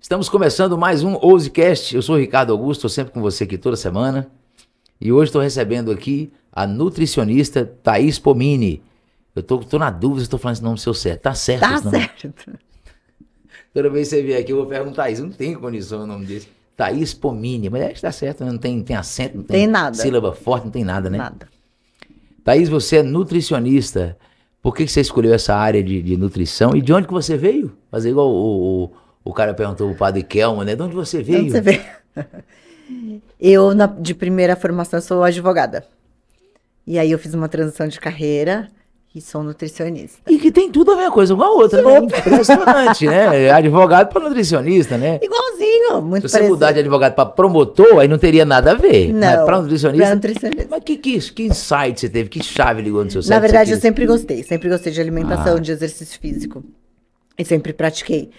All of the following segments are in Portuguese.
Estamos começando mais um Ousecast. Eu sou o Ricardo Augusto, estou sempre com você aqui toda semana. E hoje estou recebendo aqui a nutricionista Thaís Pomini. Eu tô, tô na dúvida se estou falando esse nome seu certo. Tá certo Tá certo. Toda vez que você vier aqui, eu vou perguntar isso. Não tem condição o nome desse. Thaís Pomini. Mas acho que tá certo, né? Não tem, tem acento, não tem, tem nada. sílaba forte, não tem nada, né? Nada. Thaís, você é nutricionista. Por que, que você escolheu essa área de, de, nutrição? E de onde que você veio? Fazer igual o, o, o cara perguntou o padre Kelman, né? De onde você veio? Onde você veio? eu, na, de primeira formação, sou advogada. E aí eu fiz uma transição de carreira e sou nutricionista. E que tem tudo a mesma coisa com a outra, né? Sim. né? Impressionante, né? Advogado para nutricionista, né? Igualzinho, muito Se parecido. você mudar de advogado para promotor, aí não teria nada a ver. Não, para nutricionista... Pra nutricionista. Mas que, que, que insight você teve? Que chave ligou no seu cérebro? Na verdade, eu sempre gostei. Sempre gostei de alimentação, ah. de exercício físico. E sempre pratiquei.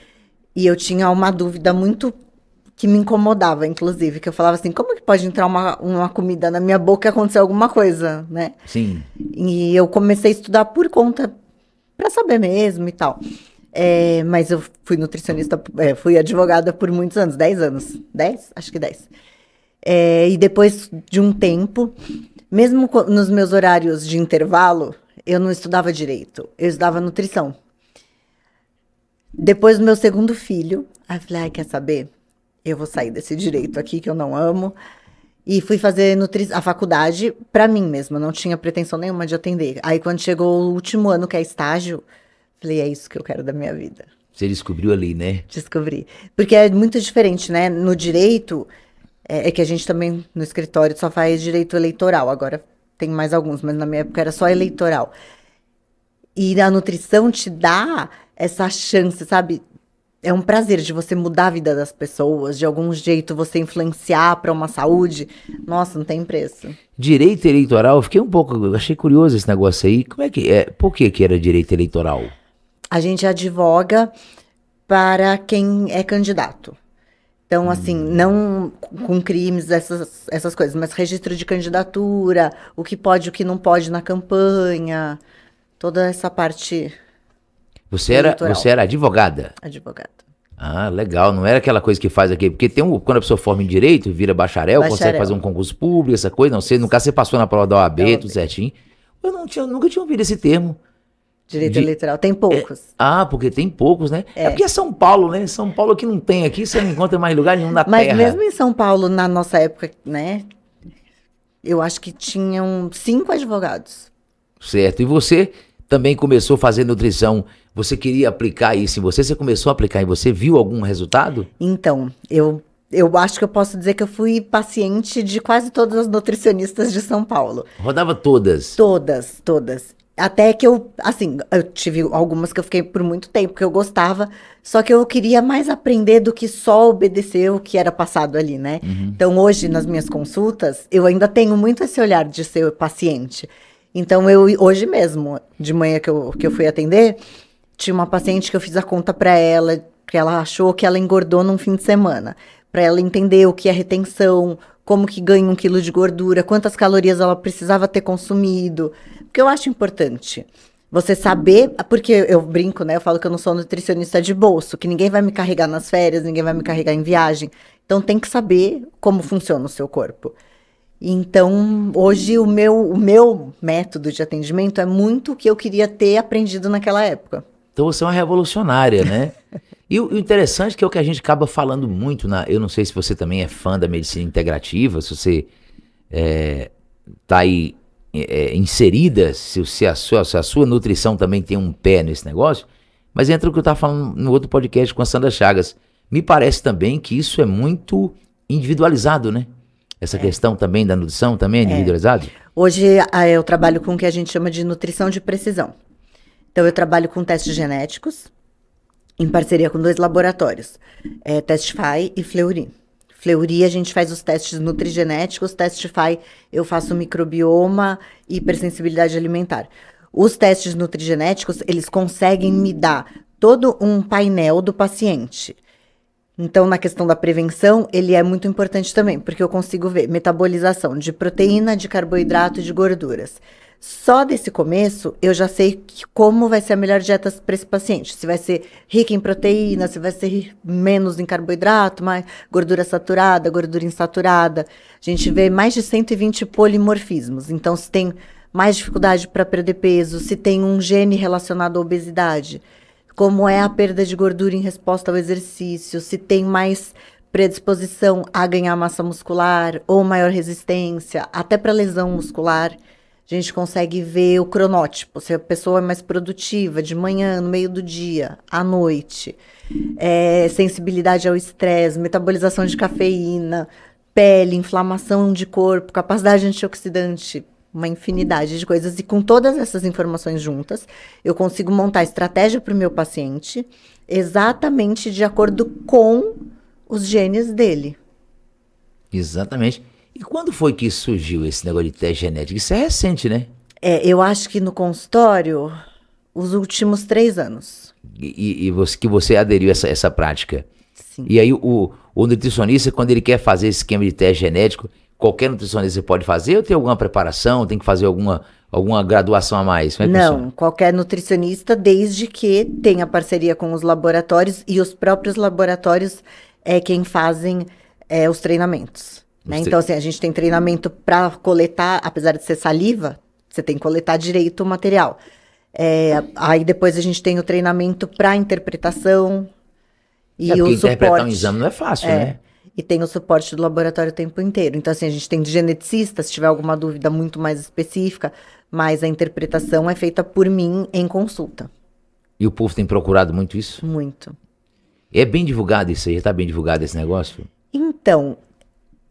E eu tinha uma dúvida muito que me incomodava, inclusive, que eu falava assim, como que pode entrar uma, uma comida na minha boca e acontecer alguma coisa, né? Sim. E eu comecei a estudar por conta, para saber mesmo e tal. É, mas eu fui nutricionista, é, fui advogada por muitos anos, 10 anos, 10? Acho que 10. É, eh, e depois de um tempo, mesmo nos meus horários de intervalo, eu não estudava direito, eu estudava nutrição. Depois do meu segundo filho, aí eu falei, ai, quer saber? Eu vou sair desse direito aqui que eu não amo. E fui fazer nutri a faculdade para mim mesma, não tinha pretensão nenhuma de atender. Aí quando chegou o último ano, que é estágio, falei, é isso que eu quero da minha vida. Você descobriu ali, né? Descobri. Porque é muito diferente, né? No direito, é, é, que a gente também no escritório só faz direito eleitoral. Agora tem mais alguns, mas na minha época era só eleitoral. E a nutrição te dá essa chance, sabe? É um prazer de você mudar a vida das pessoas, de algum jeito você influenciar para uma saúde. Nossa, não tem preço. Direito eleitoral, fiquei um pouco, achei curioso esse negócio aí. Como é que é? Por que que era direito eleitoral? A gente advoga para quem é candidato. Então, assim, hum. não com crimes, essas, essas coisas, mas registro de candidatura, o que pode, o que não pode na campanha, toda essa parte você era, você era advogada? Advogada. Ah, legal. Não era aquela coisa que faz aqui. Porque tem um, quando a pessoa forma em direito, vira bacharel, bacharel. consegue fazer um concurso público, essa coisa. Não sei, no caso você passou na prova da OAB, da OAB. tudo certinho. Eu não tinha, nunca tinha ouvido esse termo. Direito de... eleitoral, tem poucos. É... Ah, porque tem poucos, né? É. é. porque é São Paulo, né? São Paulo que não tem aqui, você não encontra mais lugar nenhum na Mas terra. Mas mesmo em São Paulo, na nossa época, né? Eu acho que tinham cinco advogados. Certo. E você também começou a fazer nutrição. Você queria aplicar isso em você? Você começou a aplicar em você? Viu algum resultado? Então, eu eu acho que eu posso dizer que eu fui paciente de quase todas as nutricionistas de São Paulo. Rodava todas? Todas, todas. Até que eu, assim, eu tive algumas que eu fiquei por muito tempo, que eu gostava, só que eu queria mais aprender do que só obedecer o que era passado ali, né? Uhum. Então, hoje, nas minhas consultas, eu ainda tenho muito esse olhar de ser paciente. Então, eu hoje mesmo, de manhã que eu, que eu fui atender, tinha uma paciente que eu fiz a conta para ela, que ela achou que ela engordou num fim de semana. Para ela entender o que é retenção, como que ganha um quilo de gordura, quantas calorias ela precisava ter consumido. Porque eu acho importante você saber, porque eu brinco, né? Eu falo que eu não sou nutricionista de bolso, que ninguém vai me carregar nas férias, ninguém vai me carregar em viagem. Então tem que saber como funciona o seu corpo. Então, hoje o meu, o meu método de atendimento é muito o que eu queria ter aprendido naquela época. Então você é uma revolucionária, né? e o interessante é que é o que a gente acaba falando muito na. Eu não sei se você também é fã da medicina integrativa, se você está é, tá aí é, é, inserida, se, se, a sua, se a sua nutrição também tem um pé nesse negócio, mas entra o que eu estava falando no outro podcast com a Sandra Chagas. Me parece também que isso é muito individualizado, né? Essa é. questão também da nutrição também é Hoje ah, eu trabalho com o que a gente chama de nutrição de precisão. Então eu trabalho com testes genéticos, em parceria com dois laboratórios, é, Testify e Fleury. Fleury a gente faz os testes nutrigenéticos, Testify eu faço microbioma e hipersensibilidade alimentar. Os testes nutrigenéticos, eles conseguem me dar todo um painel do paciente. Então, na questão da prevenção, ele é muito importante também, porque eu consigo ver metabolização de proteína, de carboidrato e de gorduras. Só desse começo, eu já sei que, como vai ser a melhor dieta para esse paciente. Se vai ser rica em proteína, se vai ser menos em carboidrato, mais gordura saturada, gordura insaturada. A gente vê mais de 120 polimorfismos. Então, se tem mais dificuldade para perder peso, se tem um gene relacionado à obesidade como é a perda de gordura em resposta ao exercício, se tem mais predisposição a ganhar massa muscular ou maior resistência, até para lesão muscular. A gente consegue ver o cronótipo, se a pessoa é mais produtiva de manhã, no meio do dia, à noite, é, sensibilidade ao estresse, metabolização de cafeína, pele, inflamação de corpo, capacidade antioxidante uma infinidade de coisas e com todas essas informações juntas, eu consigo montar estratégia para o meu paciente exatamente de acordo com os genes dele. Exatamente. E quando foi que surgiu esse negócio de teste genético? Isso é recente, né? É, eu acho que no consultório, os últimos três anos. E, e você, que você aderiu a essa, essa prática. Sim. E aí o, o nutricionista, quando ele quer fazer esse esquema de teste genético, qualquer nutricionista pode fazer ou tem alguma preparação, tem que fazer alguma, alguma graduação a mais? É Não, funciona? qualquer nutricionista, desde que tenha parceria com os laboratórios e os próprios laboratórios é quem fazem é, os treinamentos. Né? Então, assim, a gente tem treinamento para coletar, apesar de ser saliva, você tem que coletar direito o material. É, aí depois a gente tem o treinamento para interpretação e é, o suporte. interpretar um exame não é fácil, é. né? e tem o suporte do laboratório o tempo inteiro. Então, assim, a gente tem de geneticista, se tiver alguma dúvida muito mais específica, mas a interpretação é feita por mim em consulta. E o povo tem procurado muito isso? Muito. É bem divulgado isso aí? Está bem divulgado esse negócio? Então,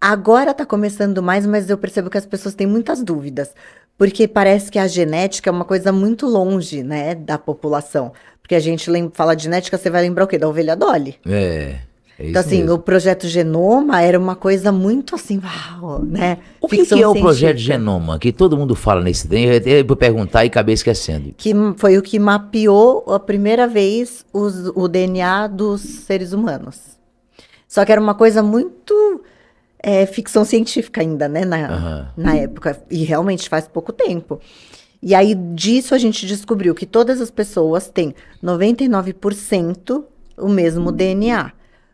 agora está começando mais, mas eu percebo que as pessoas têm muitas dúvidas. Porque parece que a genética é uma coisa muito longe, né, da população. Porque a gente fala de genética, você vai lembrar o quê? Da ovelha Dolly. É. É então, assim, mesmo. o projeto Genoma era uma coisa muito assim, uau, né? O que, que é o projeto Genoma? Que todo mundo fala nesse tempo, eu, eu, perguntar e acabei esquecendo. Que foi o que mapeou a primeira vez os, o DNA dos seres humanos. Só que era uma coisa muito é, ficção científica ainda, né? Na, uhum. na época. E realmente faz pouco tempo. E aí disso a gente descobriu que todas as pessoas têm 99% o mesmo DNA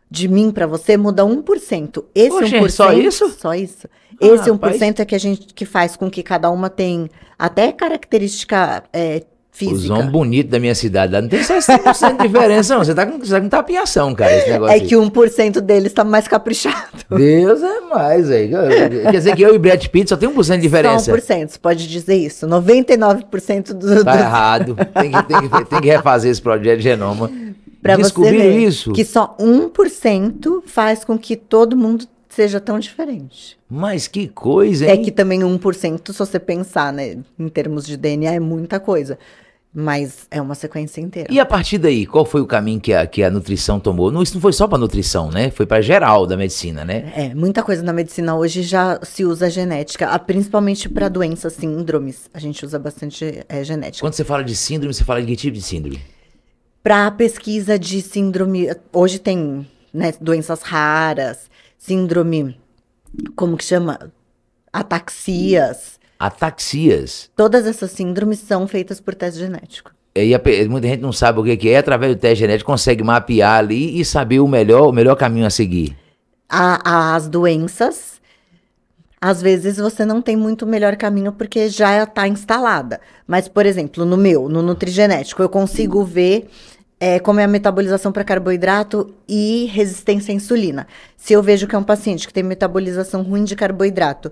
de mim para você muda 1%. Esse Poxa, 1%. Só isso? Só isso. Ah, Esse rapaz. 1% é que a gente que faz com que cada uma tem até característica é, física. Os homens bonitos da minha cidade lá não tem 60% de diferença, não. Você tá com, tá com tapiação, cara, esse negócio. É aí. que 1% deles tá mais caprichado. Deus é mais, velho. Quer dizer que eu e Brad Pitt só tem 1% de diferença. Só 1%, você pode dizer isso. 99% dos. Tá do... errado. Tem que, tem, que, tem que refazer esse projeto de genoma. Pra Descobrir você ver isso. Que só 1% faz com que todo mundo seja tão diferente. Mas que coisa, é hein? É que também 1%, se você pensar, né, em termos de DNA, é muita coisa. Mas é uma sequência inteira. E a partir daí, qual foi o caminho que a, que a nutrição tomou? Não, isso não foi só para nutrição, né? Foi para geral da medicina, né? É, muita coisa na medicina hoje já se usa genética, principalmente para doenças, síndromes. A gente usa bastante é, genética. Quando você fala de síndrome, você fala de que tipo de síndrome? para pesquisa de síndrome. Hoje tem né, doenças raras, síndrome, como que chama? Ataxias. Ataxias. Todas essas síndromes são feitas por teste genético. E a, muita gente não sabe o que, é, através do teste genético consegue mapear ali e saber o melhor, o melhor caminho a seguir. A, as doenças, às vezes você não tem muito melhor caminho porque já está instalada. Mas, por exemplo, no meu, no nutrigenético, eu consigo ver é, como é a metabolização para carboidrato e resistência à insulina. Se eu vejo que é um paciente que tem metabolização ruim de carboidrato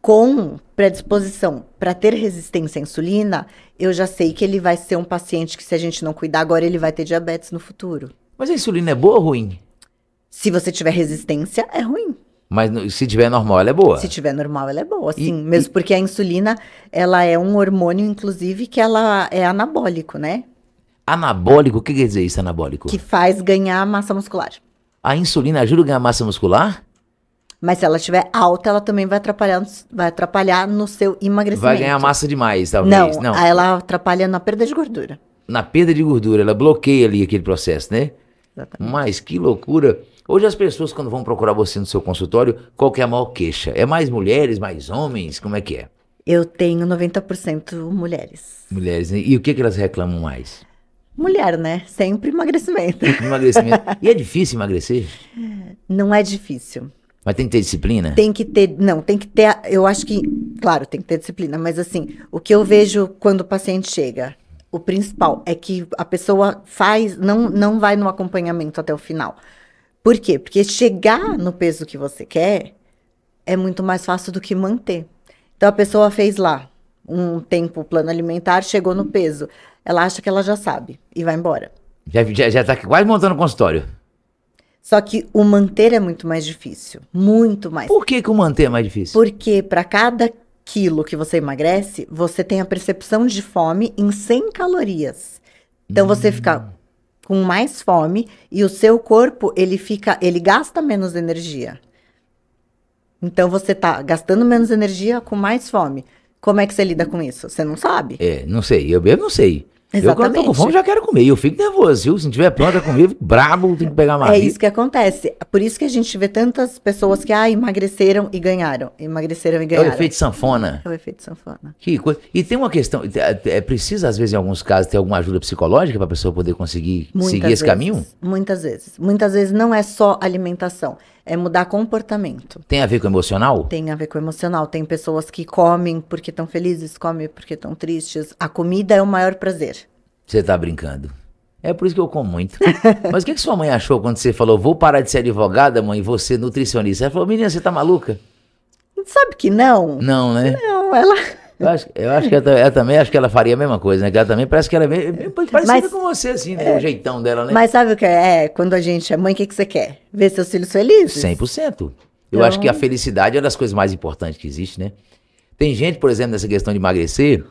com predisposição para ter resistência à insulina, eu já sei que ele vai ser um paciente que, se a gente não cuidar agora, ele vai ter diabetes no futuro. Mas a insulina é boa ou ruim? Se você tiver resistência, é ruim. Mas se tiver normal, ela é boa. Se tiver normal, ela é boa, sim. E, mesmo e... porque a insulina, ela é um hormônio, inclusive, que ela é anabólico, né? Anabólico, o que quer dizer isso, anabólico? Que faz ganhar massa muscular. A insulina ajuda a ganhar massa muscular? Mas se ela estiver alta, ela também vai atrapalhar, vai atrapalhar no seu emagrecimento. Vai ganhar massa demais, talvez. Não, Não, ela atrapalha na perda de gordura. Na perda de gordura, ela bloqueia ali aquele processo, né? Exatamente. Mas que loucura. Hoje as pessoas, quando vão procurar você no seu consultório, qual que é a maior queixa? É mais mulheres, mais homens? Como é que é? Eu tenho 90% mulheres. Mulheres, né? E o que, que elas reclamam mais? Mulher, né? Sempre emagrecimento. Emagrecimento. E é difícil emagrecer? Não é difícil. Mas tem que ter disciplina? Tem que ter, não, tem que ter, eu acho que, claro, tem que ter disciplina, mas assim, o que eu vejo quando o paciente chega, o principal é que a pessoa faz, não, não vai no acompanhamento até o final. Por quê? Porque chegar no peso que você quer é muito mais fácil do que manter. Então a pessoa fez lá um tempo o plano alimentar, chegou no peso. Ela acha que ela já sabe e vai embora. Já, já, já tá quase montando o consultório. Só que o manter é muito mais difícil. Muito mais. Por que, que o manter é mais difícil? Porque para cada quilo que você emagrece, você tem a percepção de fome em 100 calorias. Então hum. você fica hum. com mais fome e o seu corpo, ele fica, ele gasta menos energia. Então você tá gastando menos energia com mais fome. Como é que você lida com isso? Você não sabe? É, não sei. Eu mesmo não sei. Exatamente. Eu quando tô com fome já quero comer. Eu fico nervoso, viu? Se não tiver pronta comida, brabo, tem que pegar mais. É isso que acontece. Por isso que a gente vê tantas pessoas que ah, emagreceram e ganharam. Emagreceram e ganharam. É o efeito sanfona. É o efeito sanfona. Que coisa. E tem uma questão, é, é, é preciso às vezes em alguns casos ter alguma ajuda psicológica para a pessoa poder conseguir muitas seguir vezes, esse caminho? Muitas vezes. Muitas vezes não é só alimentação é mudar comportamento. Tem a ver com emocional? Tem a ver com emocional. Tem pessoas que comem porque estão felizes, comem porque estão tristes. A comida é o maior prazer. Você tá brincando. É por isso que eu como muito. Mas o que, que sua mãe achou quando você falou, vou parar de ser advogada, mãe, e você nutricionista? Ela falou, menina, você tá maluca? Sabe que não? Não, né? Não, ela. Eu acho, eu acho que ela, ela, também acho que ela faria a mesma coisa, né? Que ela também parece que ela é meio, meio parecida mas, com você, assim, né? É, o jeitão dela, né? Mas sabe o que é? é? Quando a gente é mãe, o que, que você quer? Ver seus filhos felizes? 100%. Eu então... acho que a então. felicidade é uma das coisas mais importantes que existe, né? Tem gente, por exemplo, nessa questão de emagrecer,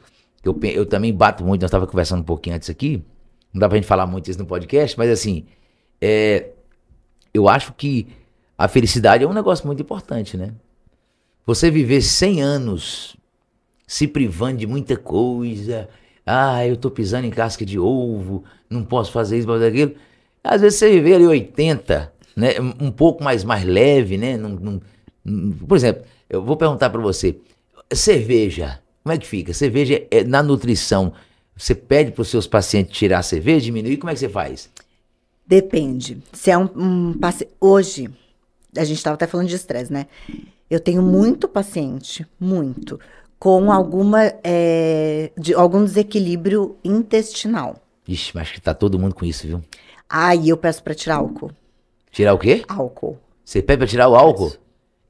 que eu, eu também bato muito, nós estávamos conversando um pouquinho antes aqui, não dá pra gente falar muito isso no podcast, mas assim, é, eu acho que a felicidade é um negócio muito importante, né? Você viver 100 anos se privando de muita coisa. Ah, eu tô pisando em casca de ovo, não posso fazer isso, fazer aquilo. Às vezes você vê ali 80, né? Um pouco mais, mais leve, né? por exemplo, eu vou perguntar para você, cerveja, como é que fica? Cerveja é, na nutrição, você pede para os seus pacientes tirar a cerveja, diminuir, como é que você faz? Depende. Se é um, um hoje a gente estava até falando de estresse, né? Eu tenho muito paciente, muito, com alguma é, de, algum desequilíbrio intestinal. Ixi, mas que tá todo mundo com isso, viu? Aí eu peço para tirar álcool. Tirar o quê? Álcool. Você pede pra tirar o álcool?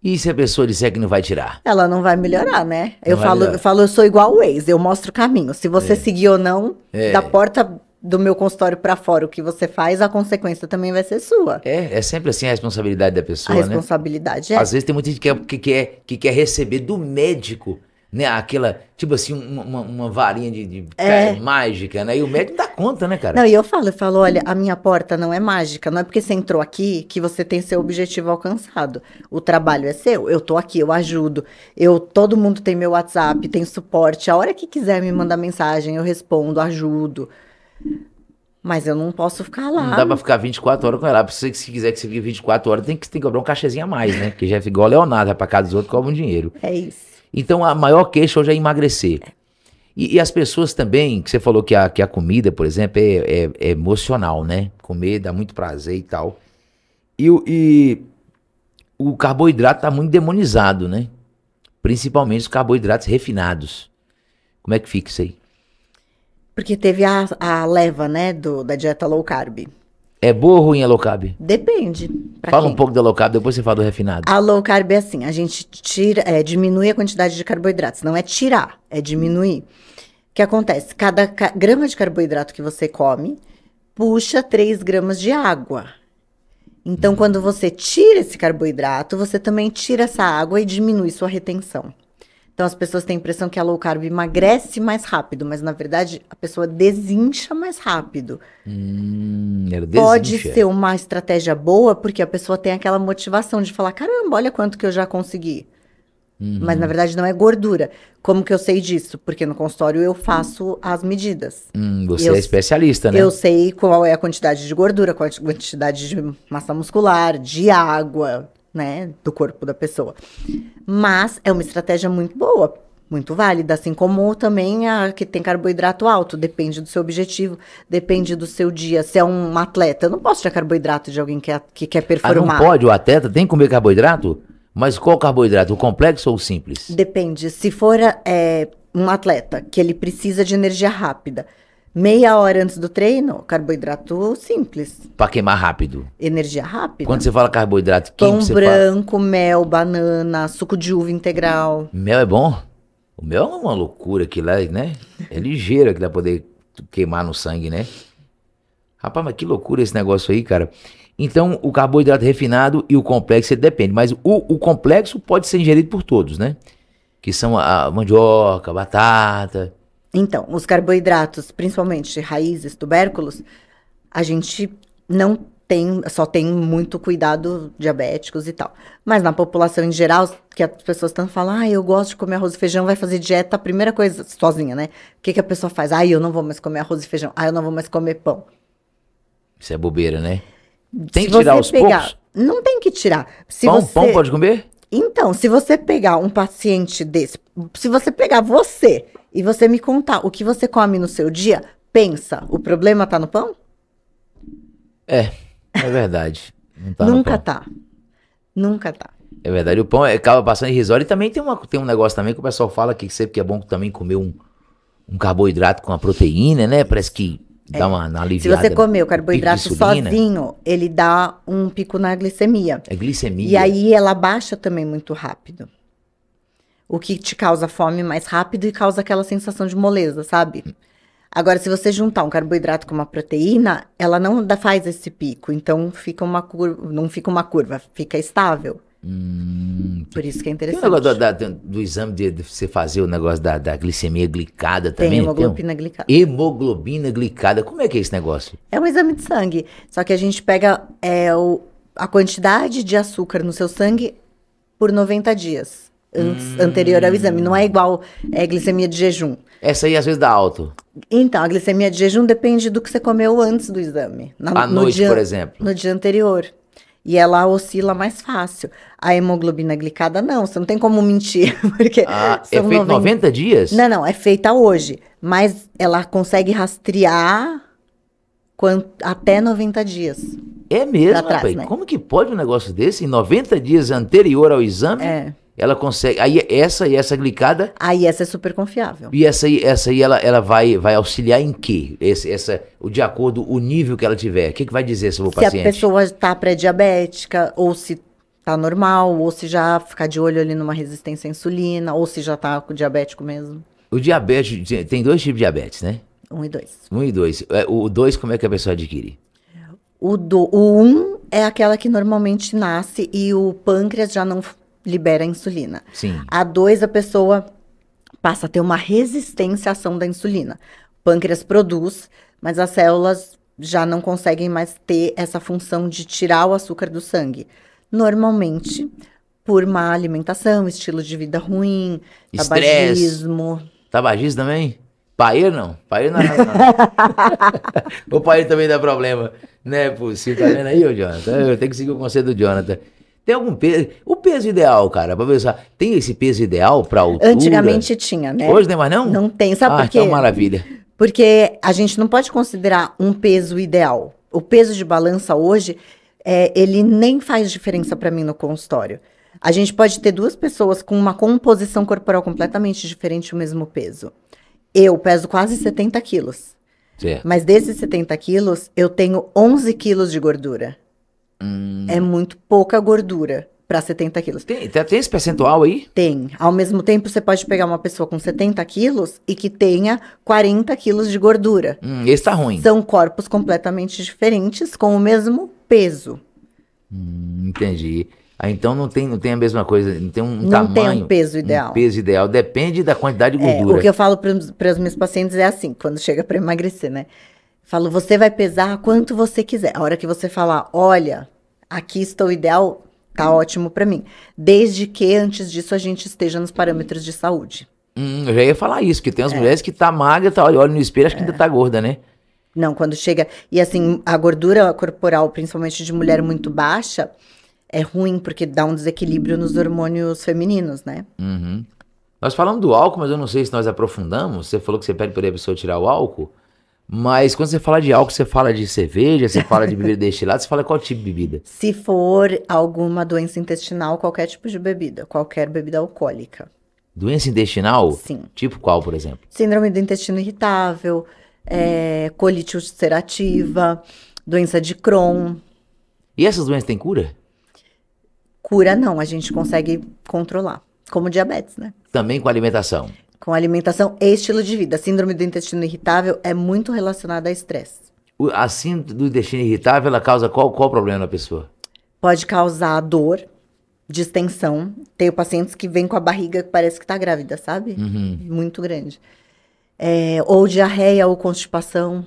E se a pessoa disser que não vai tirar? Ela não vai melhorar, né? Não eu falo, melhorar. eu falo, eu sou igual o ex, eu mostro o caminho. Se você é. seguir ou não, é. da porta do meu consultório para fora, o que você faz, a consequência também vai ser sua. É, é sempre assim a responsabilidade da pessoa, a né? responsabilidade, é. Às vezes tem muita gente que quer, é, que, quer, é, que quer receber do médico né? Aquela, tipo assim, uma, uma varinha de, de é. mágica, né? E o médico dá conta, né, cara? Não, e eu falo, eu falo, olha, a minha porta não é mágica, não é porque você entrou aqui que você tem seu objetivo alcançado. O trabalho é seu, eu tô aqui, eu ajudo. Eu, todo mundo tem meu WhatsApp, tem suporte. A hora que quiser me mandar mensagem, eu respondo, ajudo. Mas eu não posso ficar lá. Não dá pra ficar 24 horas com ela. Se você quiser que você fique 24 horas, tem que, tem que cobrar um cachezinho a mais, né? Porque já ficou Leonardo, vai pra casa dos outros, cobra um dinheiro. É isso. Então a maior queixa hoje é emagrecer. E, e, as pessoas também, que você falou que a, que a comida, por exemplo, é, é, é emocional, né? Comer dá muito prazer e tal. E, e o carboidrato está muito demonizado, né? Principalmente os carboidratos refinados. Como é que fica isso aí? Porque teve a, a leva, né, do, da dieta low carb. É boa ou ruim a low carb? Depende. Fala quem? um pouco da low carb, depois você fala do refinado. A low carb é assim, a gente tira, é, diminui a quantidade de carboidratos. Não é tirar, é diminuir. O que acontece? Cada ca grama de carboidrato que você come puxa 3 gramas de água. Então, hum. quando você tira esse carboidrato, você também tira essa água e diminui sua retenção. Então as pessoas têm a impressão que a low carb emagrece mais rápido, mas na verdade a pessoa desincha mais rápido. Hum, Pode ser uma estratégia boa, porque a pessoa tem aquela motivação de falar: caramba, olha quanto que eu já consegui. Uhum. Mas na verdade não é gordura. Como que eu sei disso? Porque no consultório eu faço as medidas. Hum, você eu, é especialista, né? Eu sei qual é a quantidade de gordura, qual é a quantidade de massa muscular, de água, né, do corpo da pessoa. Mas é uma estratégia muito boa, muito válida, assim como também a que tem carboidrato alto, depende do seu objetivo, depende do seu dia. Se é um atleta, eu não posso tirar carboidrato de alguém que, é, que quer performar. Ah, não pode, o atleta tem que comer carboidrato? Mas qual carboidrato, o complexo ou o simples? Depende, se for é, um atleta que ele precisa de energia rápida, Meia hora antes do treino, carboidrato simples. Pra queimar rápido. Energia rápida. Quando você fala carboidrato, quem Pão que branco, fala? mel, banana, suco de uva integral. Mel é bom? O mel é uma loucura que lá, né? É ligeira que dá pra poder queimar no sangue, né? Rapaz, mas que loucura esse negócio aí, cara. Então, o carboidrato refinado e o complexo, depende. Mas o, o, complexo pode ser ingerido por todos, né? Que são a mandioca, a batata então, os carboidratos, principalmente raízes, tubérculos, a gente não tem, só tem muito cuidado diabéticos e tal. Mas na população em geral, que as pessoas estão falando, ah, eu gosto de comer arroz e feijão, vai fazer dieta, a primeira coisa, sozinha, né? O que, que a pessoa faz? Ah, eu não vou mais comer arroz e feijão, ah, eu não vou mais comer pão. Isso é bobeira, né? Tem que tirar os pegar, poucos? Não tem que tirar. Se pão, você... pão pode comer? Então, se você pegar um paciente desse, se você pegar você e você me contar o que você come no seu dia, pensa, o problema tá no pão? É, é verdade. Tá Nunca tá. Nunca tá. É verdade, o pão é, acaba passando irrisório. E também tem, uma, tem um negócio também que o pessoal fala que sempre que é bom também comer um, um carboidrato com a proteína, né? Parece que dá é. uma, uma aliviada. Se você comer o carboidrato sozinho, ele dá um pico na glicemia. É glicemia. E aí ela baixa também muito rápido. O que te causa fome mais rápido e causa aquela sensação de moleza, sabe? Agora, se você juntar um carboidrato com uma proteína, ela não faz esse pico. Então, fica uma curva, não fica uma curva, fica estável. Hum, Por isso que é interessante. Tem o negócio do, do, do, exame de, de, você fazer o negócio da, da glicemia glicada também? Tem hemoglobina tem um... glicada. Hemoglobina glicada. Como é que é esse negócio? É um exame de sangue. Só que a gente pega é, o, a quantidade de açúcar no seu sangue por 90 dias anterior ao exame. Não é igual é, glicemia de jejum. Essa aí às vezes dá alto. Então, a glicemia de jejum depende do que você comeu antes do exame. Na, à noite, dia, por exemplo. No dia anterior. E ela oscila mais fácil. A hemoglobina glicada, não. Você não tem como mentir, porque... Ah, é feito 90... 90 dias? Não, não. É feita hoje. Mas ela consegue rastrear até 90 dias. É mesmo, trás, né? Como que pode um negócio desse em 90 dias anterior ao exame? É ela consegue. Aí essa e essa glicada. Aí essa é super confiável. E essa aí, essa aí ela, ela vai, vai auxiliar em quê? Esse, essa, de acordo o nível que ela tiver. O que, que vai dizer sobre o se paciente? Se a pessoa está pré-diabética, ou se está normal, ou se já ficar de olho ali numa resistência à insulina, ou se já está com diabético mesmo. O diabetes, tem dois tipos de diabetes, né? Um e dois. Um e dois. É, o dois, como é que a pessoa adquire? O, do, o um é aquela que normalmente nasce e o pâncreas já não libera a insulina. Sim. A 2, a pessoa passa a ter uma resistência à ação da insulina. O pâncreas produz, mas as células já não conseguem mais ter essa função de tirar o açúcar do sangue. Normalmente, por má alimentação, estilo de vida ruim, Estresse. tabagismo. Tabagismo também? Pair não. Pair não. É não, não. o pair também dá problema. Né, você Tá vendo aí, ô Jonathan? Eu tenho que seguir o conselho do Jonathan. Tem algum peso? O peso ideal, cara, pra pensar, tem esse peso ideal pra altura? Antigamente tinha, né? Hoje não é mais não? Não tem, sabe ah, por então quê? Então maravilha. Porque a gente não pode considerar um peso ideal. O peso de balança hoje, é, ele nem faz diferença para mim no consultório. A gente pode ter duas pessoas com uma composição corporal completamente diferente o mesmo peso. Eu peso quase 70 quilos. Certo. Mas desses 70 quilos, eu tenho 11 quilos de gordura. Hum. É muito pouca gordura para 70 quilos. Tem, tá, tem esse percentual aí? Tem. Ao mesmo tempo, você pode pegar uma pessoa com 70 quilos e que tenha 40 quilos de gordura. Hum, esse tá ruim. São corpos completamente diferentes, com o mesmo peso. Hum, entendi. Ah, então não tem, não tem a mesma coisa, não tem um não tamanho. Não tem um peso ideal. Um peso ideal, depende da quantidade de gordura. É, o que eu falo para os meus pacientes é assim, quando chega para emagrecer, né? Falo, você vai pesar quanto você quiser. A hora que você falar, olha, aqui estou ideal, tá hum. ótimo para mim. Desde que antes disso a gente esteja nos parâmetros de saúde. Hum, eu já ia falar isso, que tem as é. mulheres que tá magra, tá, olha, olha no espelho, acho que ainda é. tá gorda, né? Não, quando chega. E assim, a gordura corporal, principalmente de mulher muito baixa, é ruim, porque dá um desequilíbrio nos hormônios femininos, né? Uhum. Nós falamos do álcool, mas eu não sei se nós aprofundamos. Você falou que você pede para a pessoa tirar o álcool. Mas quando você fala de álcool, você fala de cerveja, você fala de bebida destilada, você fala qual tipo de bebida? Se for alguma doença intestinal, qualquer tipo de bebida, qualquer bebida alcoólica. Doença intestinal? Sim. Tipo qual, por exemplo? Síndrome do intestino irritável, é, colite ulcerativa, doença de Crohn. E essas doenças têm cura? Cura não, a gente consegue controlar. Como diabetes, né? Também com alimentação com alimentação e estilo de vida. A síndrome do intestino irritável é muito relacionada a estresse. a síndrome do intestino irritável, ela causa qual, qual problema na pessoa? Pode causar dor, distensão. Tenho pacientes que vêm com a barriga que parece que está grávida, sabe? Uhum. Muito grande. É, ou diarreia ou constipação.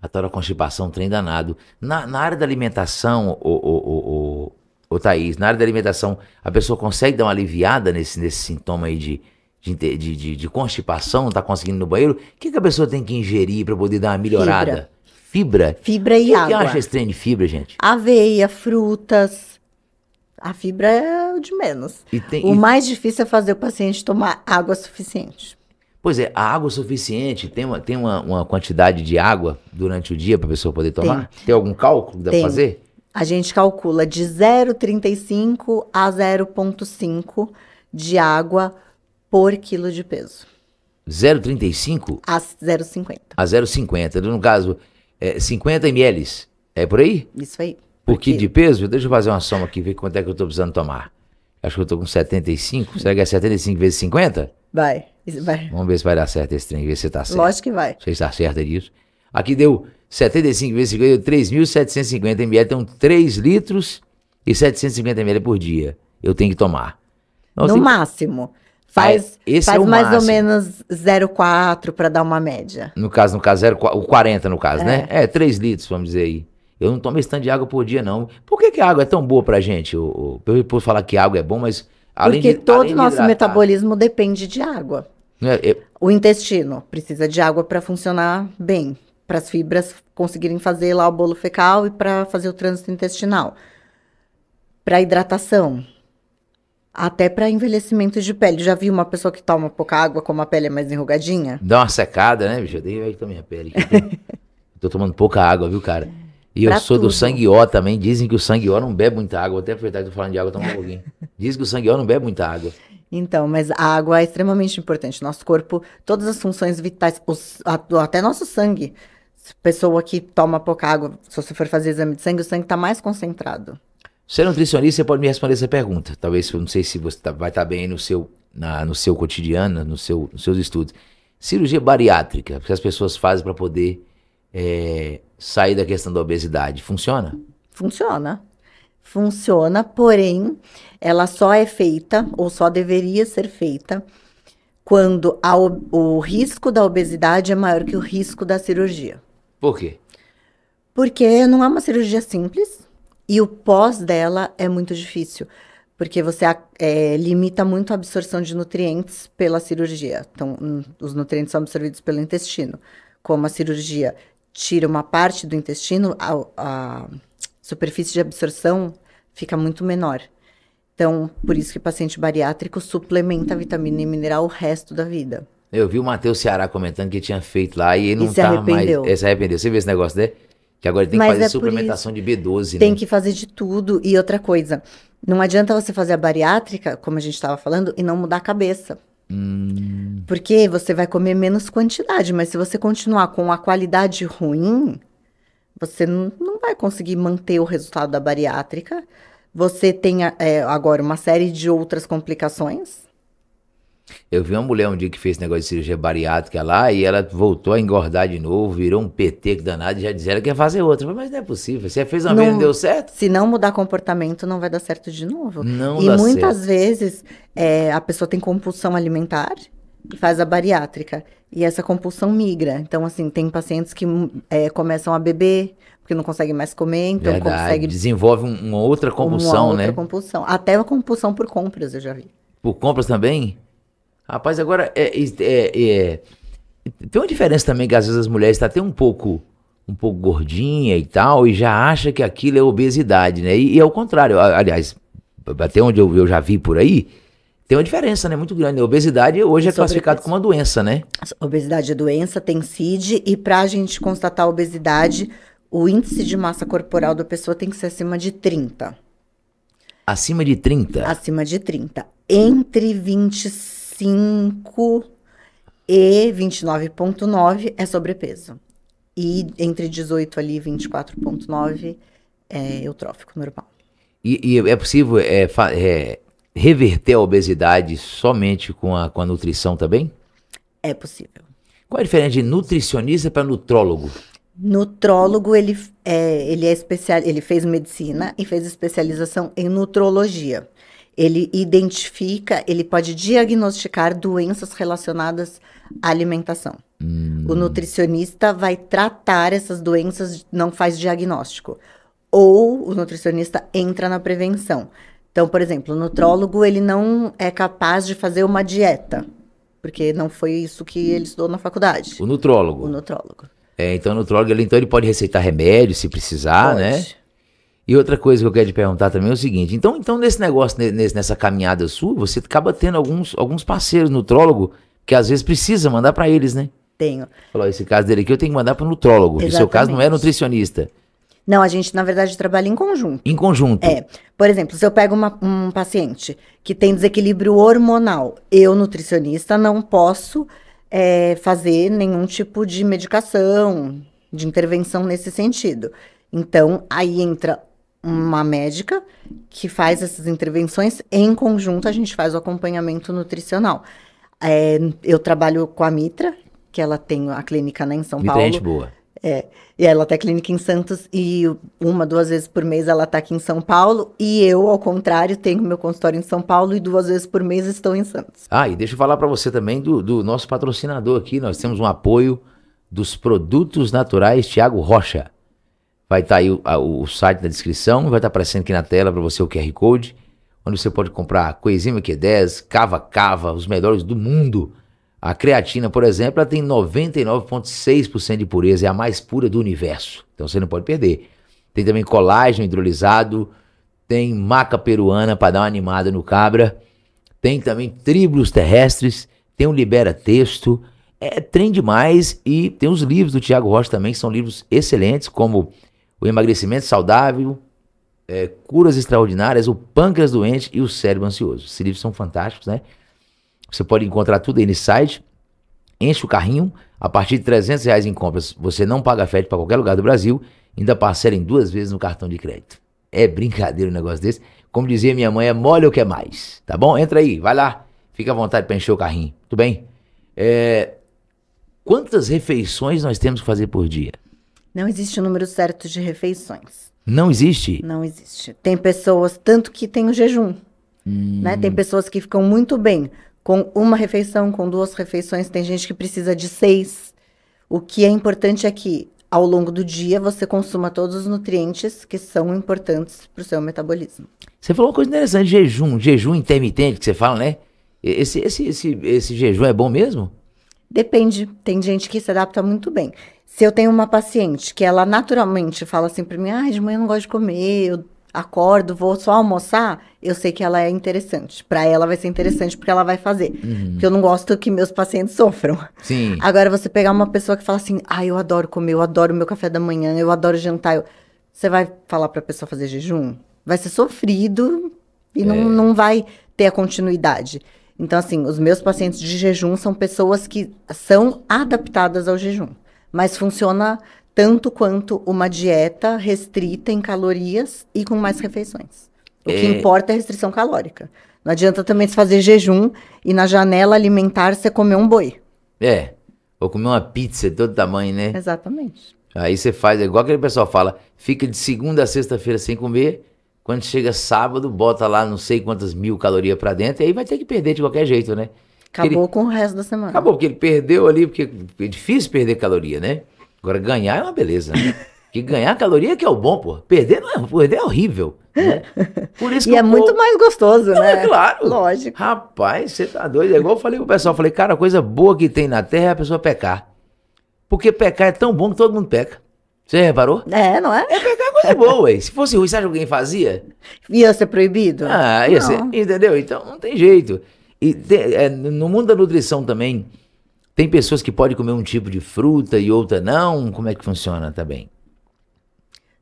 A tora constipação, trem danado. Na, na área da alimentação, o, o, o, o, o Thaís, na área da alimentação, a pessoa consegue dar uma aliviada nesse, nesse sintoma aí de de, de, de, de constipação, não está conseguindo ir no banheiro, o que, que a pessoa tem que ingerir para poder dar uma melhorada? Fibra. Fibra, fibra e água. O que acha esse trem de fibra, gente? Aveia, frutas. A fibra é o de menos. Tem, o e... mais difícil é fazer o paciente tomar água suficiente. Pois é, a água suficiente, tem uma, tem uma, uma quantidade de água durante o dia para a pessoa poder tomar? Tem, tem algum cálculo que dá para fazer? A gente calcula de 0,35 a 0,5 de água por quilo de peso. 0,35? A 0,50. A 0,50. No caso, é 50 ml. É por aí? Isso aí. Por, por quilo de peso? Deixa eu fazer uma soma aqui, ver quanto é que eu estou precisando tomar. Acho que eu estou com 75. Será que é 75 vezes 50? Vai, vai. Vamos ver se vai dar certo esse trem, ver se está certo. Lógico que vai. Se está certo é disso. Aqui deu 75 vezes 50, deu 3.750 ml. Então, 3 litros e 750 ml por dia eu tenho que tomar. Então, no assim, máximo. Faz, ah, faz é, é mais máximo. ou menos 0,4 para dar uma média. No caso, no caso, o 40 no caso, é. né? É, 3 litros, vamos dizer aí. Eu não tomo esse tanto de água por dia, não. Por que, que a água é tão boa pra gente? Eu, eu, posso falar que água é bom, mas além Porque de, todo o nosso hidratar, metabolismo depende de água. É, é, o intestino precisa de água para funcionar bem, para as fibras conseguirem fazer lá o bolo fecal e para fazer o trânsito intestinal. Para hidratação, até para envelhecimento de pele. Já vi uma pessoa que toma pouca água, como a pele é mais enrugadinha? Dá uma secada, né, bicho? Eu dei velho que tá a minha pele. Tô tomando pouca água, viu, cara? E pra eu sou tudo. do sangue O também. Dizem que o sangue O não bebe muita água. Até aproveitar que tô falando de água, toma tá um pouquinho. Dizem que o sangue O não bebe muita água. Então, mas a água é extremamente importante. Nosso corpo, todas as funções vitais, os, até nosso sangue. Pessoa que toma pouca água, se você for fazer exame de sangue, o sangue está mais concentrado. Ser é nutricionista, você pode me responder essa pergunta. Talvez, eu não sei se você tá, vai estar tá bem no seu, na, no seu cotidiano, no seu, nos seus estudos. Cirurgia bariátrica, que as pessoas fazem para poder é, sair da questão da obesidade, funciona? Funciona. Funciona, porém, ela só é feita, ou só deveria ser feita, quando a, o risco da obesidade é maior que o risco da cirurgia. Por quê? Porque não é uma cirurgia simples, e o pós dela é muito difícil, porque você é, limita muito a absorção de nutrientes pela cirurgia. Então, hum, os nutrientes são absorvidos pelo intestino. Como a cirurgia tira uma parte do intestino, a, a superfície de absorção fica muito menor. Então, por isso que paciente bariátrico suplementa vitamina e mineral o resto da vida. Eu vi o Matheus Ceará comentando que tinha feito lá e ele não e tá arrependeu. mais. É, ele se arrependeu. Você viu esse negócio dele? Que agora tem que fazer é suplementação de B12, né? Tem né? que fazer de tudo. E outra coisa, não adianta você fazer a bariátrica, como a gente estava falando, e não mudar a cabeça. Hum. Porque você vai comer menos quantidade, mas se você continuar com a qualidade ruim, você não vai conseguir manter o resultado da bariátrica. Você tem é, agora uma série de outras complicações eu vi uma mulher um dia que fez negócio de cirurgia bariátrica lá e ela voltou a engordar de novo, virou um PT danado e já disseram que ia fazer outra. mas não é possível. Você fez uma não, vez e deu certo? Se não mudar comportamento, não vai dar certo de novo. Não e dá muitas certo. vezes é, a pessoa tem compulsão alimentar e faz a bariátrica. E essa compulsão migra. Então, assim, tem pacientes que é, começam a beber, porque não consegue mais comer, então Verdade. consegue. Desenvolve uma outra compulsão, uma outra né? compulsão. Até a compulsão por compras, eu já vi. Por compras também? Rapaz, agora é, é, é, é, tem uma diferença também que às vezes as mulheres estão tá até um pouco um pouco gordinha e tal e já acha que aquilo é obesidade, né? E, e é o contrário, aliás, até onde eu, eu já vi por aí, tem uma diferença, né? Muito grande. A né? obesidade hoje é classificado como uma doença, né? Obesidade é doença, tem CID, e para a gente constatar a obesidade, o índice de massa corporal da pessoa tem que ser acima de 30. Acima de 30? Acima de 30. Entre 25 5 e 29,9 é sobrepeso. E entre 18 ali e 24,9 é eutrófico normal. E, e é possível é, é, reverter a obesidade somente com a, com a nutrição também? É possível. Qual a diferença de nutricionista para nutrólogo? Nutrólogo, ele é, ele é especial, ele fez medicina e fez especialização em nutrologia. Ele identifica, ele pode diagnosticar doenças relacionadas à alimentação. Hum. O nutricionista vai tratar essas doenças, não faz diagnóstico. Ou o nutricionista entra na prevenção. Então, por exemplo, o nutrólogo ele não é capaz de fazer uma dieta, porque não foi isso que ele estudou na faculdade. O nutrólogo. O nutrólogo. É, então o nutrólogo ele, então ele pode receitar remédio se precisar, né? pode. né? E outra coisa que eu quero te perguntar também é o seguinte: então, então nesse negócio, nesse, nessa caminhada sua, você acaba tendo alguns, alguns parceiros, nutrólogo, que às vezes precisa mandar para eles, né? Tenho. Falou, esse caso dele aqui eu tenho que mandar para nutrólogo. No seu caso não é nutricionista. Não, a gente, na verdade, trabalha em conjunto. Em conjunto. É. Por exemplo, se eu pego uma, um paciente que tem desequilíbrio hormonal, eu, nutricionista, não posso é, fazer nenhum tipo de medicação, de intervenção nesse sentido. Então, aí entra uma médica que faz essas intervenções. Em conjunto, a gente faz o acompanhamento nutricional. É, eu trabalho com a Mitra, que ela tem a clínica né, em São Mitra é Paulo. Gente boa. É, e ela tem tá a clínica em Santos e uma, duas vezes por mês ela está aqui em São Paulo e eu, ao contrário, tenho meu consultório em São Paulo e duas vezes por mês estou em Santos. Ah, e deixa eu falar para você também do, do nosso patrocinador aqui, nós temos um apoio dos produtos naturais Tiago Rocha. Vai estar tá aí o, a, o, site na descrição, vai estar tá aparecendo aqui na tela para você o QR Code, onde você pode comprar Coenzima Q10, Cava Cava, os melhores do mundo. A creatina, por exemplo, ela tem 99,6% de pureza, é a mais pura do universo. Então você não pode perder. Tem também colágeno hidrolisado, tem maca peruana para dar uma animada no cabra, tem também tribulos terrestres, tem um libera texto, é trem demais e tem os livros do Tiago Rocha também, que são livros excelentes, como o emagrecimento saudável, é, curas extraordinárias, o pâncreas doente e o cérebro ansioso. Esses livros são fantásticos, né? Você pode encontrar tudo aí nesse site. Enche o carrinho, a partir de 300 reais em compras, você não paga frete para qualquer lugar do Brasil, ainda parcela em duas vezes no cartão de crédito. É brincadeira um negócio desse. Como dizia minha mãe, é mole o que é mais, tá bom? Entra aí, vai lá, fica à vontade para encher o carrinho, tudo bem? É... Quantas refeições nós temos que fazer por dia? Não existe um número certo de refeições. Não existe? Não existe. Tem pessoas, tanto que tem o jejum. Né? Hum. Né? Tem pessoas que ficam muito bem com uma refeição, com duas refeições. Tem gente que precisa de seis. O que é importante é que, ao longo do dia, você consuma todos os nutrientes que são importantes para o seu metabolismo. Você falou uma coisa interessante: jejum, jejum intermitente que você fala, né? Esse, esse, esse, esse jejum é bom mesmo? Depende, tem gente que se adapta muito bem. Se eu tenho uma paciente que ela naturalmente fala assim para mim, ah, de manhã eu não gosto de comer, eu acordo, vou só almoçar, eu sei que ela é interessante. Para ela vai ser interessante porque ela vai fazer. Uhum. Porque eu não gosto que meus pacientes sofram. Sim. Agora você pegar uma pessoa que fala assim: "Ah, eu adoro comer, eu adoro meu café da manhã, eu adoro jantar". Eu... Você vai falar para a pessoa fazer jejum? Vai ser sofrido e é. não, não vai ter a continuidade. Então, assim, os meus pacientes de jejum são pessoas que são adaptadas ao jejum, mas funciona tanto quanto uma dieta restrita em calorias e com mais refeições. O é... que importa é a restrição calórica. Não adianta também se fazer jejum e na janela alimentar você comer um boi. É. Ou comer uma pizza de todo tamanho, né? Exatamente. Aí você faz, é igual aquele pessoal fala, fica de segunda a sexta-feira sem comer quando chega sábado, bota lá não sei quantas mil calorias para dentro, e aí vai ter que perder de qualquer jeito, né? Acabou ele, com o resto da semana. Acabou, porque ele perdeu ali, porque é difícil perder caloria, né? Agora, ganhar é uma beleza, né? Que ganhar caloria que é o bom, pô. Perder não é, perder é horrível. Né? Por isso e é muito mais gostoso, não, é né? É claro. Lógico. Rapaz, você tá doido. É igual eu falei pro pessoal, falei, cara, a coisa boa que tem na terra é a pessoa pecar. Porque pecar é tão bom que todo mundo peca. Você reparou? É, não é? É pegar coisa boa, ué. Se fosse ruim, sabe o que alguém fazia? Ia ser proibido? Ah, ia não. ser. Entendeu? Então não tem jeito. E é, no mundo da nutrição também, tem pessoas que podem comer um tipo de fruta e outra não. Como é que funciona também?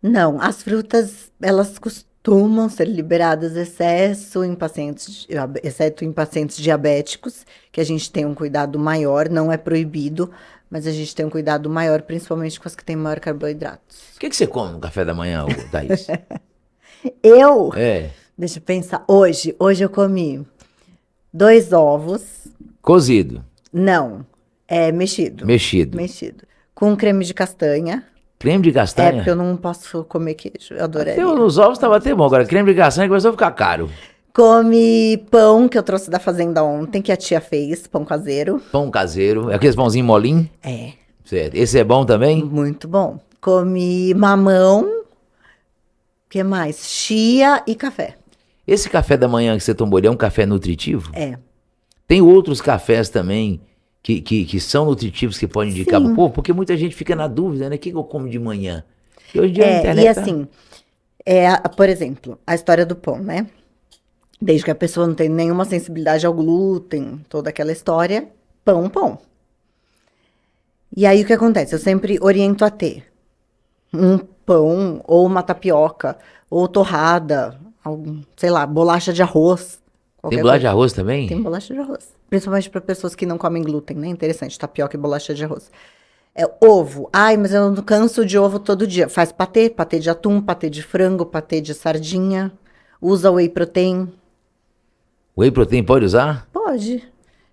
Não, as frutas, elas costumam ser liberadas excesso em pacientes, exceto em pacientes diabéticos, que a gente tem um cuidado maior, não é proibido, mas a gente tem um cuidado maior, principalmente com as que têm maior carboidratos. O que, que você come no café da manhã, Thaís? eu? É. Deixa eu pensar. Hoje, hoje eu comi dois ovos. Cozido? Não. É mexido. Mexido. Mexido. Com creme de castanha. Creme de é, castanha? É, porque eu não posso comer queijo. Eu adoraria. os ovos estavam até bom. Agora, creme de castanha começou a ficar caro. Come pão que eu trouxe da fazenda ontem, que a tia fez, pão caseiro. Pão caseiro. É aquele pãozinho molinho? É. Certo. Esse é bom também? Muito bom. Come mamão. O que mais? Chia e café. Esse café da manhã que você tomou, ele é um café nutritivo? É. Tem outros cafés também que, que, que são nutritivos que podem indicar Sim. Pô, porque muita gente fica na dúvida, né? O que, eu como de manhã? E hoje em dia é, tá assim, é, a internet. E assim, é, por exemplo, a história do pão, né? Desde que a pessoa não tem nenhuma sensibilidade ao glúten, toda aquela história, pão, pão. E aí o que acontece? Eu sempre oriento a ter um pão ou uma tapioca ou torrada, algum, sei lá, bolacha de arroz. Tem bolacha coisa. de arroz também? Tem bolacha de arroz. Principalmente para pessoas que não comem glúten, né? Interessante, tapioca e bolacha de arroz. É, ovo. Ai, mas eu não canso de ovo todo dia. Faz patê, patê de atum, patê de frango, patê de sardinha. Usa whey protein. Whey protein pode usar? Pode.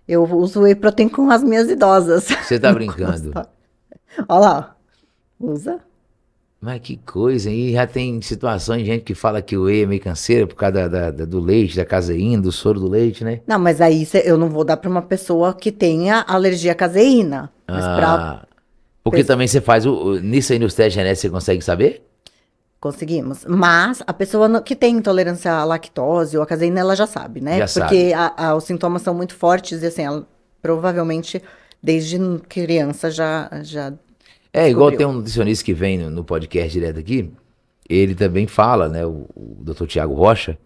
Eu uso whey protein com as minhas idosas. Você tá brincando. Olha lá, usa. Mas que coisa, e já tem situações de gente que fala que o whey é meio canseiro por causa da, da, do leite, da caseína, do soro do leite, né? Não, mas aí eu não vou dar pra uma pessoa que tenha alergia à caseína. ah, pra... porque também você faz, o, nisso aí nos testes genéticos você consegue saber? Conseguimos. Mas a pessoa que tem intolerância à lactose ou à caseína, ela já sabe, né? Já Porque sabe. A, a, os sintomas são muito fortes e assim, ela provavelmente desde criança já. já é, descobriu. igual tem um nutricionista que vem no, no, podcast direto aqui, ele também fala, né? O, o doutor Tiago Rocha,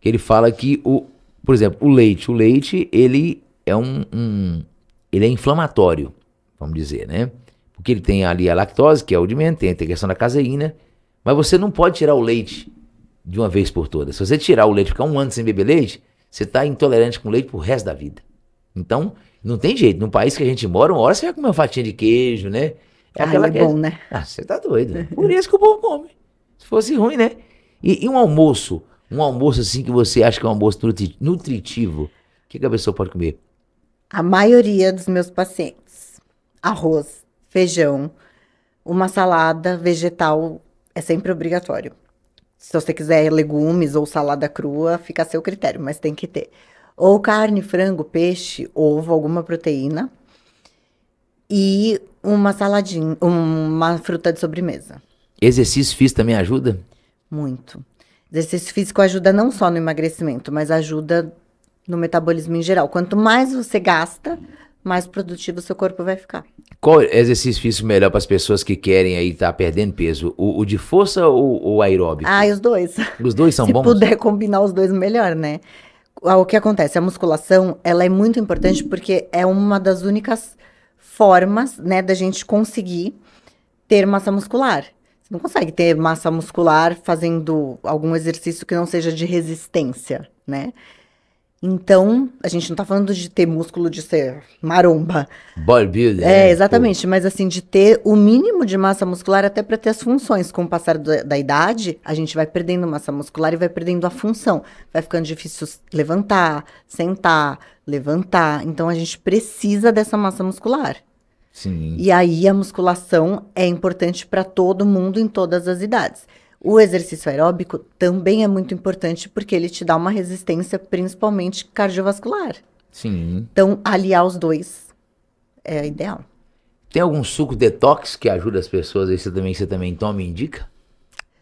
que ele fala que o, por exemplo, o leite, o leite, ele é um, um ele é inflamatório, vamos dizer, né? Porque ele tem ali a lactose, que é o alimento, tem a questão da caseína mas você não pode tirar o leite de uma vez por todas. Se você tirar o leite, ficar um ano sem beber leite, você está intolerante com leite pro resto da vida. Então, não tem jeito. Num país que a gente mora, uma hora você vai comer uma fatia de queijo, né? É ah, aquela ah, é bom, né? Ah, você tá doido. Né? Por isso que o povo come. Se fosse ruim, né? E, e, um almoço, um almoço assim que você acha que é um almoço nutritivo, o que, que a pessoa pode comer? A maioria dos meus pacientes, arroz, feijão, uma salada vegetal é sempre obrigatório. Se você quiser legumes ou salada crua, fica a seu critério, mas tem que ter. Ou carne, frango, peixe, ovo, alguma proteína. E uma saladinha, uma fruta de sobremesa. Exercício físico também ajuda? Muito. Exercício físico ajuda não só no emagrecimento, mas ajuda no metabolismo em geral. Quanto mais você gasta, mais produtivo o seu corpo vai ficar. Qual exercício físico melhor para as pessoas que querem aí estar tá perdendo peso? O, o, de força ou o aeróbico? Ah, os dois. Os dois são Se bons? Se puder combinar os dois, melhor, né? Ah, o que acontece? A musculação, ela é muito importante porque é uma das únicas formas, né, da gente conseguir ter massa muscular. Você não consegue ter massa muscular fazendo algum exercício que não seja de resistência, né? Então, a gente não tá falando de ter músculo de ser maromba. Bodybuilder. É, exatamente. Pô. Mas assim, de ter o mínimo de massa muscular até para ter as funções. Com o passar da, da, idade, a gente vai perdendo massa muscular e vai perdendo a função. Vai ficando difícil levantar, sentar, levantar. Então, a gente precisa dessa massa muscular. Sim. E aí, a musculação é importante para todo mundo em todas as idades. O exercício aeróbico também é muito importante porque ele te dá uma resistência, principalmente cardiovascular. Sim. Então, aliar os dois é ideal. Tem algum suco detox que ajuda as pessoas? Esse também você também toma e indica?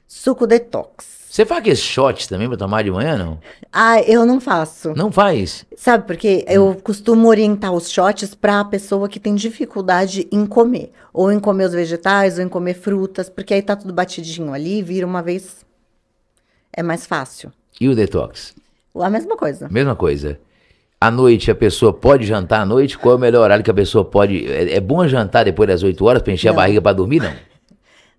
Suco detox. Você faz aquele shot também pra tomar de manhã, não? Ah, eu não faço. Não faz? Sabe, porque quê? eu hum. costumo orientar os shots pra pessoa que tem dificuldade em comer. Ou em comer os vegetais, ou em comer frutas, porque aí tá tudo batidinho ali, vira uma vez. É mais fácil. E o detox? A mesma coisa. Mesma coisa. À noite a pessoa pode jantar à noite? Qual é o melhor horário que a pessoa pode. É, é bom jantar depois das 8 horas pra encher não. a barriga pra dormir? Não.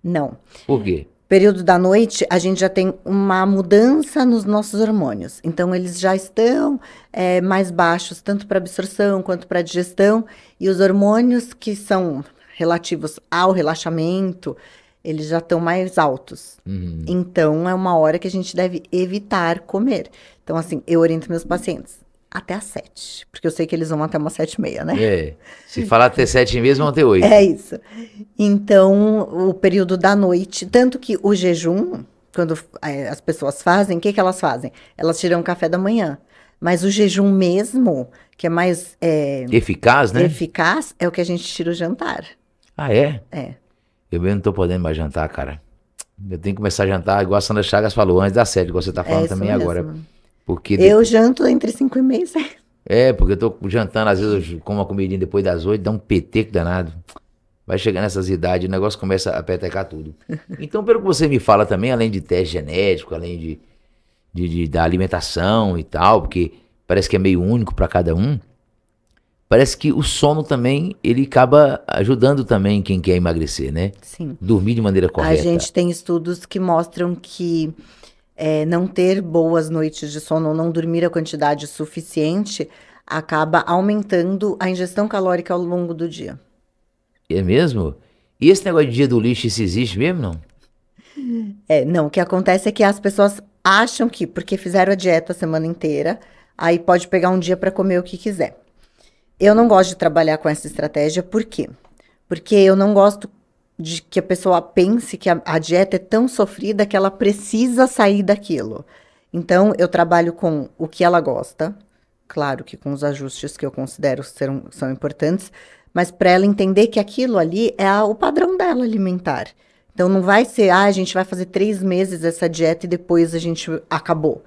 não. Por quê? período da noite, a gente já tem uma mudança nos nossos hormônios. Então, eles já estão é, mais baixos, tanto para absorção quanto para digestão. E os hormônios que são relativos ao relaxamento, eles já estão mais altos. Uhum. Então, é uma hora que a gente deve evitar comer. Então, assim, eu oriento meus pacientes até as sete. Porque eu sei que eles vão até umas sete e meia, né? É. Se falar até sete e meia, vão até oito. É isso. Então, o período da noite. Tanto que o jejum, quando é, as pessoas fazem, o que, que elas fazem? Elas tiram o café da manhã. Mas o jejum mesmo, que é mais. É, eficaz, né? Eficaz, é o que a gente tira o jantar. Ah, é? É. Eu mesmo não tô podendo mais jantar, cara. Eu tenho que começar a jantar, igual a Sandra Chagas falou, antes da sede, igual você tá falando é também mesmo. agora. Porque Eu janto entre 5 e meia É, porque eu tô jantando, às vezes eu como uma comidinha depois das 8, dá um PT danado. Vai chegando nessas idades, o negócio começa a petecar tudo. Então, pelo que você me fala também, além de teste genético, além de, de, de da alimentação e tal, porque parece que é meio único para cada um, parece que o sono também, ele acaba ajudando também quem quer emagrecer, né? Sim. Dormir de maneira correta. A gente tem estudos que mostram que é, não ter boas noites de sono ou não dormir a quantidade suficiente acaba aumentando a ingestão calórica ao longo do dia. É mesmo? E esse negócio de dia do lixo, isso existe mesmo, não? É, não, o que acontece é que as pessoas acham que, porque fizeram a dieta a semana inteira, aí pode pegar um dia para comer o que quiser. Eu não gosto de trabalhar com essa estratégia, por quê? Porque eu não gosto de que a pessoa pense que a, a dieta é tão sofrida que ela precisa sair daquilo. Então, eu trabalho com o que ela gosta, claro que com os ajustes que eu considero serão, são importantes, mas para ela entender que aquilo ali é a, o padrão dela alimentar. Então não vai ser, ah, a gente vai fazer três meses essa dieta e depois a gente acabou.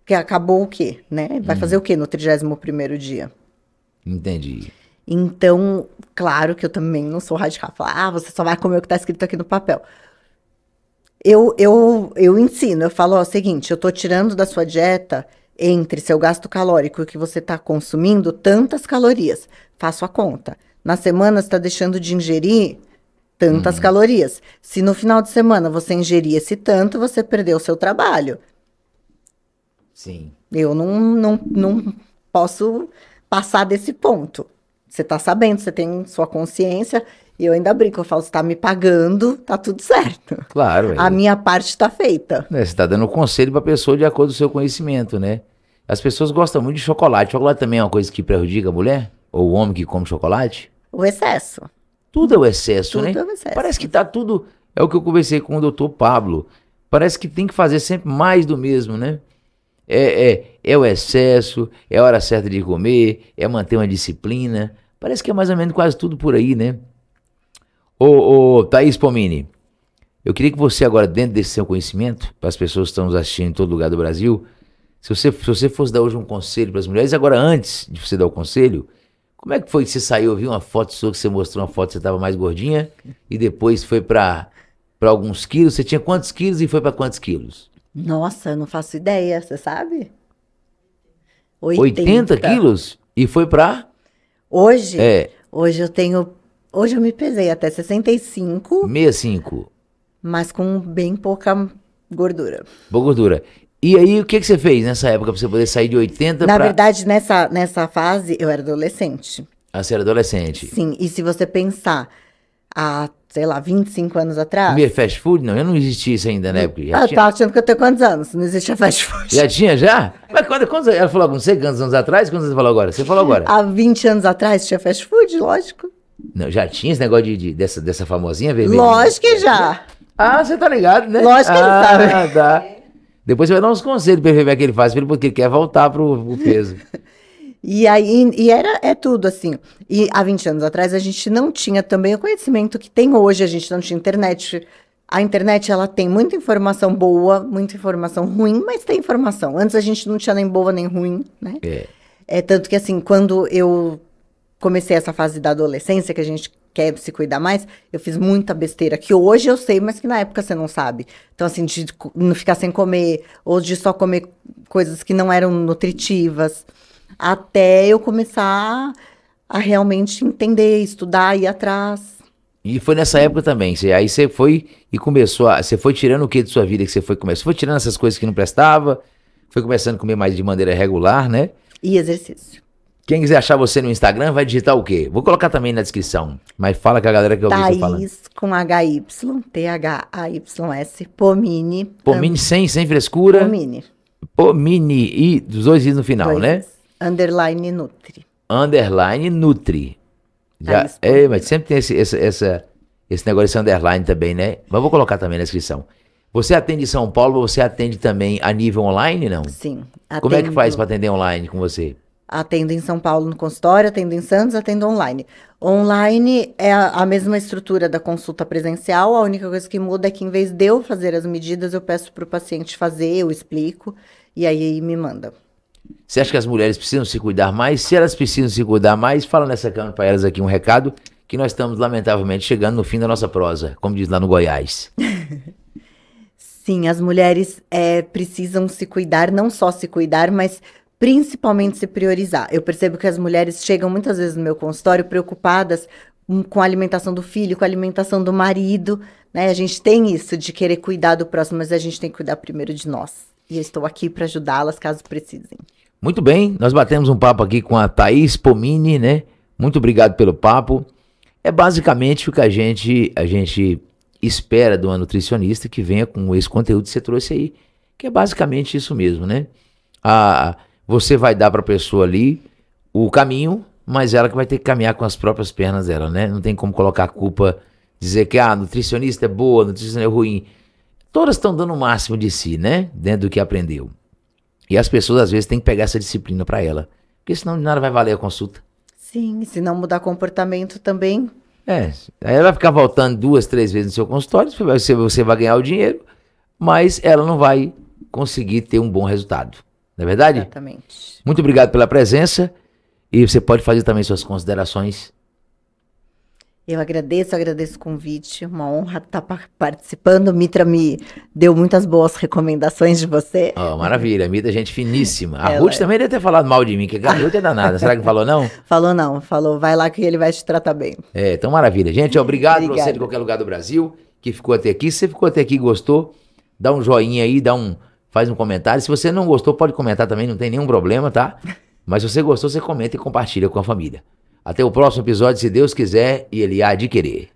Porque acabou o quê, né? Vai uhum. fazer o quê no 31 primeiro dia? Entendi. Então, claro que eu também não sou radical. Falar, ah, você só vai comer o que está escrito aqui no papel. Eu, eu, eu ensino, eu falo, ó, o seguinte, eu estou tirando da sua dieta entre seu gasto calórico e o que você está consumindo tantas calorias. Faço a conta. Na semana você está deixando de ingerir tantas uhum. calorias. Se no final de semana você ingerir esse tanto, você perdeu o seu trabalho. Sim. Eu não, não, não posso passar desse ponto você tá sabendo, você tem sua consciência. E eu ainda brinco, eu falo, você tá me pagando, tá tudo certo. Claro. É. A minha parte tá feita. É, você tá dando conselho pra pessoa de acordo com o seu conhecimento, né? As pessoas gostam muito de chocolate. Chocolate também é uma coisa que prejudica a mulher? Ou o homem que come chocolate? O excesso. Tudo é o excesso, tudo né? Tudo é o excesso. Parece que tá tudo... É o que eu conversei com o doutor Pablo. Parece que tem que fazer sempre mais do mesmo, né? É, é, é o excesso, é a hora certa de comer, é manter uma disciplina, Parece que é mais ou menos quase tudo por aí, né? Ô, ô Thaís Pomini, eu queria que você agora, dentro desse seu conhecimento, para as pessoas que estão nos assistindo em todo lugar do Brasil, se você, se você fosse dar hoje um conselho para as mulheres, agora antes de você dar o conselho, como é que foi que você saiu? Eu vi uma foto sua que você mostrou uma foto você estava mais gordinha e depois foi para alguns quilos. Você tinha quantos quilos e foi para quantos quilos? Nossa, eu não faço ideia, você sabe? 80, 80 quilos e foi para Hoje? É. Hoje eu tenho. Hoje eu me pesei até 65. 65. Mas com bem pouca gordura. Boa gordura. E aí, o que, que você fez nessa época pra você poder sair de 80 Na pra... verdade, nessa, nessa fase, eu era adolescente. Ah, você era adolescente. Sim, e se você pensar há, sei lá, 25 anos atrás. Comia fast food? Não, eu não existia isso ainda, né? Porque já ah, tinha... eu tá tava achando que eu tenho quantos anos? Não existia fast food. Já tinha, já? Mas quando, quando ela falou com você, quantos anos atrás? Quantos você falou agora? Você falou agora. Há 20 anos atrás tinha fast food, lógico. Não, já tinha esse negócio de, de dessa, dessa famosinha vermelha? Lógico que já. Ah, você tá ligado, né? Lógico que ah, ele sabe. Tá. Depois você vai dar uns conselhos pra ele ver o é que ele faz, porque ele quer voltar pro, pro peso. E aí, e era, é tudo assim. E há 20 anos atrás a gente não tinha também o conhecimento que tem hoje, a gente não tinha internet. A internet, ela tem muita informação boa, muita informação ruim, mas tem informação. Antes a gente não tinha nem boa nem ruim, né? É. é tanto que assim, quando eu comecei essa fase da adolescência, que a gente quer se cuidar mais, eu fiz muita besteira, que hoje eu sei, mas que na época você não sabe. Então, assim, de não ficar sem comer, ou de só comer coisas que não eram nutritivas até eu começar a realmente entender, estudar, ir atrás. E foi nessa época também. Você, aí você foi e começou. você foi tirando o que de sua vida que você foi começando? foi tirando essas coisas que não prestava, foi começando a comer mais de maneira regular, né? E exercício. Quem quiser achar você no Instagram, vai digitar o quê? Vou colocar também na descrição. Mas fala com a galera que eu vi você falando. com HY, T-H-A-Y-S, Pomini. Pomini sem, sem frescura. Pomini. Pomini. E dos dois is no final, dois. né? Underline Nutri. Underline Nutri. Já, é, mas sempre tem esse, esse, essa, esse negócio de underline também, né? Mas vou colocar também na descrição. Você atende em São Paulo, você atende também a nível online, não? Sim. Atendo, Como é que faz para atender online com você? Atendo em São Paulo no consultório, atendo em Santos, atendo online. Online é a, a mesma estrutura da consulta presencial, a única coisa que muda é que em vez de eu fazer as medidas, eu peço para o paciente fazer, eu explico, e aí me manda. Você acha que as mulheres precisam se cuidar mais? Se elas precisam se cuidar mais, fala nessa câmera para elas aqui um recado que nós estamos lamentavelmente chegando no fim da nossa prosa, como diz lá no Goiás. Sim, as mulheres é, precisam se cuidar, não só se cuidar, mas principalmente se priorizar. Eu percebo que as mulheres chegam muitas vezes no meu consultório preocupadas hum, com a alimentação do filho, com a alimentação do marido, né? A gente tem isso de querer cuidar do próximo, mas a gente tem que cuidar primeiro de nós. E eu estou aqui para ajudá-las caso precisem. Muito bem, nós batemos um papo aqui com a Thaís Pomini, né? Muito obrigado pelo papo. É basicamente o que a gente, a gente espera de uma nutricionista que venha com esse conteúdo que você trouxe aí, que é basicamente isso mesmo, né? A, você vai dar para a pessoa ali o caminho, mas ela que vai ter que caminhar com as próprias pernas dela, né? Não tem como colocar a culpa, dizer que ah, a nutricionista é boa, a nutricionista é ruim todas estão dando o máximo de si, né? Dentro né, do que aprendeu. E as pessoas às vezes têm que pegar essa disciplina para ela, porque senão de nada vai valer a consulta. Sim, se não mudar comportamento também. É, aí ela vai ficar voltando duas, três vezes no seu consultório, você, você vai ganhar o dinheiro, mas ela não vai conseguir ter um bom resultado. Não é verdade? Exatamente. Muito obrigado pela presença e você pode fazer também suas considerações eu agradeço, agradeço o convite, uma honra estar tá participando. Mitra me deu muitas boas recomendações de você. Oh, maravilha, Mitra, gente finíssima. A Ela... Ruth é. também deve ter falado mal de mim, que Ruth é danada. Será que falou não? Falou não, falou, vai lá que ele vai te tratar bem. É, então maravilha. Gente, obrigado Obrigada. você de qualquer lugar do Brasil que ficou até aqui. Se você ficou até aqui e gostou, dá um joinha aí, dá um, faz um comentário. Se você não gostou, pode comentar também, não tem nenhum problema, tá? Mas se você gostou, você comenta e compartilha com a família. Até o próximo episódio, se Deus quiser, e ele há de querer.